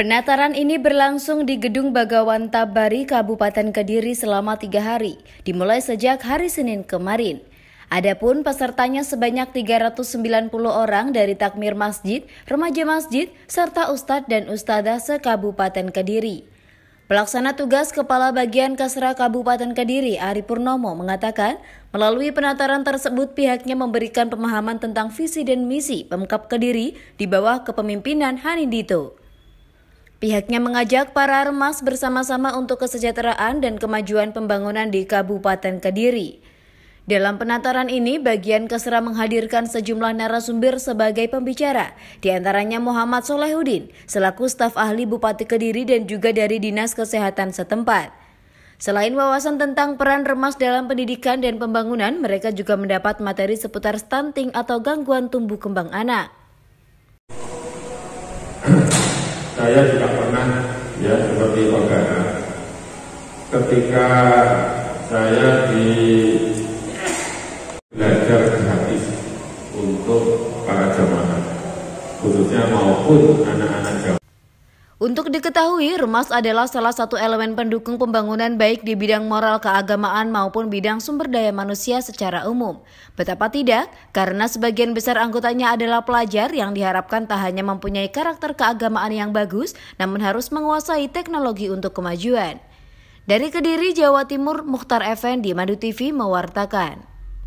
Penataran ini berlangsung di Gedung Bagawan Tabari, Kabupaten Kediri selama tiga hari, dimulai sejak hari Senin kemarin. Adapun pesertanya sebanyak 390 orang dari takmir masjid, remaja masjid, serta ustadz dan ustadzah Kabupaten Kediri. Pelaksana tugas Kepala Bagian Kasra Kabupaten Kediri, Ari Purnomo, mengatakan melalui penataran tersebut pihaknya memberikan pemahaman tentang visi dan misi Pemkap Kediri di bawah kepemimpinan Hanindito. Pihaknya mengajak para remas bersama-sama untuk kesejahteraan dan kemajuan pembangunan di Kabupaten Kediri. Dalam penataran ini, bagian Kesra menghadirkan sejumlah narasumber sebagai pembicara, diantaranya Muhammad Solehudin, selaku staf ahli Bupati Kediri dan juga dari Dinas Kesehatan setempat. Selain wawasan tentang peran remas dalam pendidikan dan pembangunan, mereka juga mendapat materi seputar stunting atau gangguan tumbuh kembang anak. saya juga pernah ya seperti Ogana ketika saya di belajar gratis untuk para jemaah khususnya maupun anak-anak untuk diketahui, Remas adalah salah satu elemen pendukung pembangunan baik di bidang moral keagamaan maupun bidang sumber daya manusia secara umum. Betapa tidak, karena sebagian besar anggotanya adalah pelajar yang diharapkan tak hanya mempunyai karakter keagamaan yang bagus, namun harus menguasai teknologi untuk kemajuan. Dari Kediri, Jawa Timur, Mukhtar Effendi, Madu TV mewartakan.